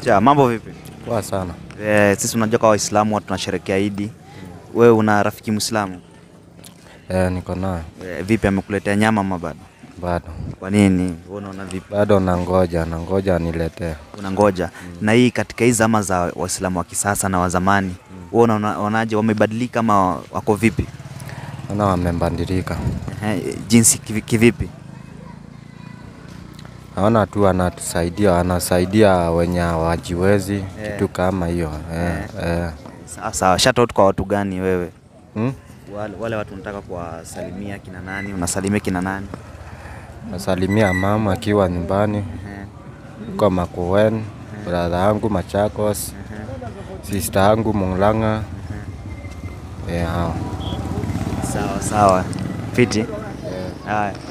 Cha, mambo vipi? Poa sana. Eh, sisi unajua kwa Waislamu tunasherehekea Idi. Wewe una rafiki Muislamu? Eh, niko naye. Eh, vipi amekuletea nyama ama bado? Bado. Kwa nini? Wewe unaona vipi? Bado nangoja, nangoja aniletee. Unangoja. Mm. Na hii katika hizi zama za Waislamu wa kisasa na wa zamani, mm. wewe mm. unaonaje wamebadilika ama wako vipi? Naona wamebadilika. Eh, jinsi kivipi? naona tu anatusaidia, anasaidia wenye wajiwezi yeah. kitu kama hiyo yeah. yeah. yeah. sawa. Shout out kwa watu gani wewe hmm? Wale, wale watu unataka kuwasalimia kina nani? Unasalimia kina nani? Nasalimia mama akiwa nyumbani uh-huh. Eh. kwa Makueni uh eh. brada yangu Machakos yeah. sister yangu Mulanga yeah. yeah. Sawa sawa, fiti yeah.